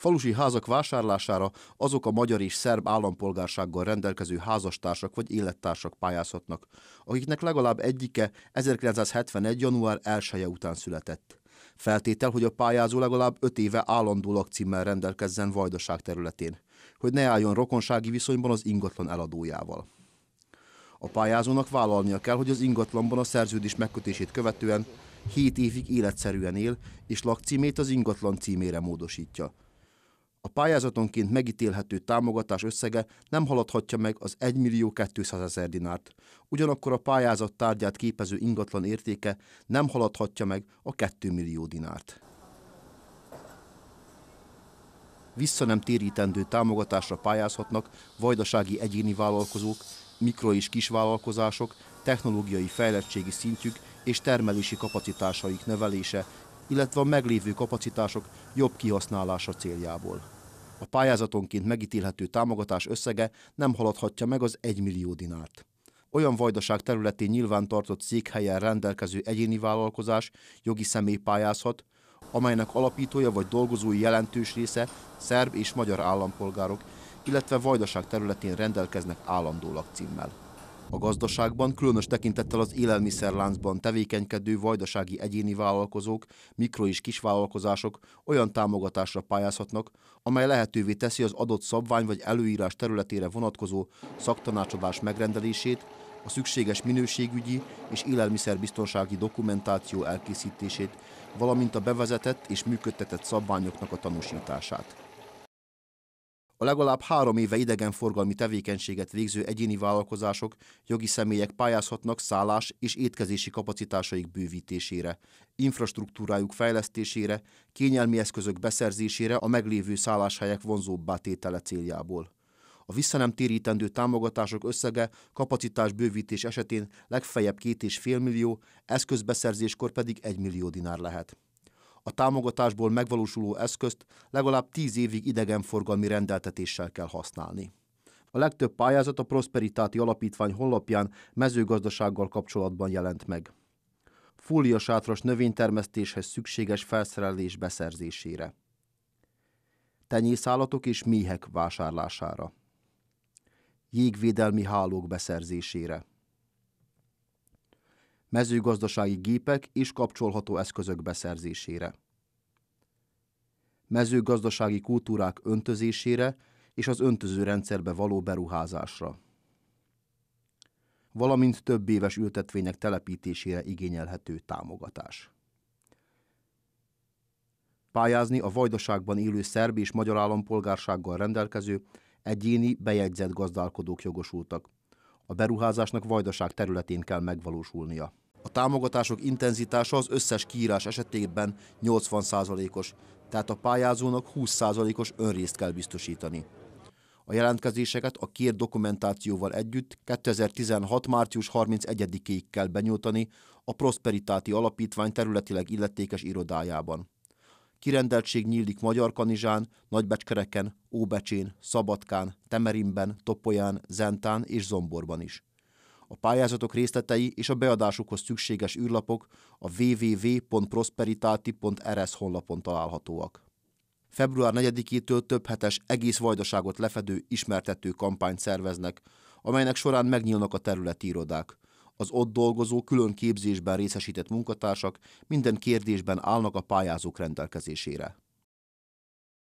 Falusi házak vásárlására azok a magyar és szerb állampolgársággal rendelkező házastársak vagy élettársak pályázhatnak, akiknek legalább egyike 1971. január 1 -e után született. Feltétel, hogy a pályázó legalább 5 éve állandó lakcímmel rendelkezzen vajdaság területén, hogy ne álljon rokonsági viszonyban az ingatlan eladójával. A pályázónak vállalnia kell, hogy az ingatlanban a szerződés megkötését követően 7 évig életszerűen él, és lakcímét az ingatlan címére módosítja. A pályázatonként megítélhető támogatás összege nem haladhatja meg az 1 millió 200 ezer dinárt, ugyanakkor a pályázat tárgyát képező ingatlan értéke nem haladhatja meg a 2 millió dinárt. Vissza nem térítendő támogatásra pályázhatnak vajdasági egyéni vállalkozók, mikro- és kisvállalkozások, technológiai fejlettségi szintjük és termelési kapacitásaik növelése illetve a meglévő kapacitások jobb kihasználása céljából. A pályázatonként megítélhető támogatás összege nem haladhatja meg az 1 millió dinárt. Olyan vajdaság területén nyilván tartott székhelyen rendelkező egyéni vállalkozás jogi személy pályázhat, amelynek alapítója vagy dolgozói jelentős része szerb és magyar állampolgárok, illetve vajdaság területén rendelkeznek állandó lakcímmel. A gazdaságban, különös tekintettel az élelmiszerláncban tevékenykedő vajdasági egyéni vállalkozók, mikro- és kisvállalkozások olyan támogatásra pályázhatnak, amely lehetővé teszi az adott szabvány vagy előírás területére vonatkozó szaktanácsadás megrendelését, a szükséges minőségügyi és élelmiszerbiztonsági dokumentáció elkészítését, valamint a bevezetett és működtetett szabványoknak a tanúsítását. A legalább három éve idegenforgalmi tevékenységet végző egyéni vállalkozások, jogi személyek pályázhatnak szállás és étkezési kapacitásaik bővítésére, infrastruktúrájuk fejlesztésére, kényelmi eszközök beszerzésére a meglévő szálláshelyek vonzóbbá tétele céljából. A visszanem térítendő támogatások összege kapacitás bővítés esetén legfeljebb 2,5 millió, eszközbeszerzéskor pedig 1 millió dinár lehet a támogatásból megvalósuló eszközt legalább 10 évig idegenforgalmi rendeltetéssel kell használni. A legtöbb pályázat a Prosperitáti Alapítvány honlapján mezőgazdasággal kapcsolatban jelent meg. Fúlia sátras növénytermesztéshez szükséges felszerelés beszerzésére. Tenyészállatok és méhek vásárlására. Jégvédelmi hálók beszerzésére mezőgazdasági gépek és kapcsolható eszközök beszerzésére, mezőgazdasági kultúrák öntözésére és az öntöző rendszerbe való beruházásra, valamint több éves ültetvények telepítésére igényelhető támogatás. Pályázni a vajdaságban élő szerb és magyar állampolgársággal rendelkező egyéni bejegyzett gazdálkodók jogosultak – a beruházásnak vajdaság területén kell megvalósulnia. A támogatások intenzitása az összes kiírás esetében 80%-os, tehát a pályázónak 20%-os önrészt kell biztosítani. A jelentkezéseket a kér dokumentációval együtt 2016. március 31-ig kell benyújtani a Prosperitáti Alapítvány területileg illetékes irodájában. Kirendeltség nyílik Magyar Kanizsán, Nagybecskereken, Óbecsén, Szabadkán, Temerimben, Topolyán, Zentán és Zomborban is. A pályázatok részletei és a beadásukhoz szükséges űrlapok a www.prosperitati.rs honlapon találhatóak. Február 4-től több hetes egész vajdaságot lefedő ismertető kampányt szerveznek, amelynek során megnyílnak a területi irodák. Az ott dolgozó, külön képzésben részesített munkatársak minden kérdésben állnak a pályázók rendelkezésére.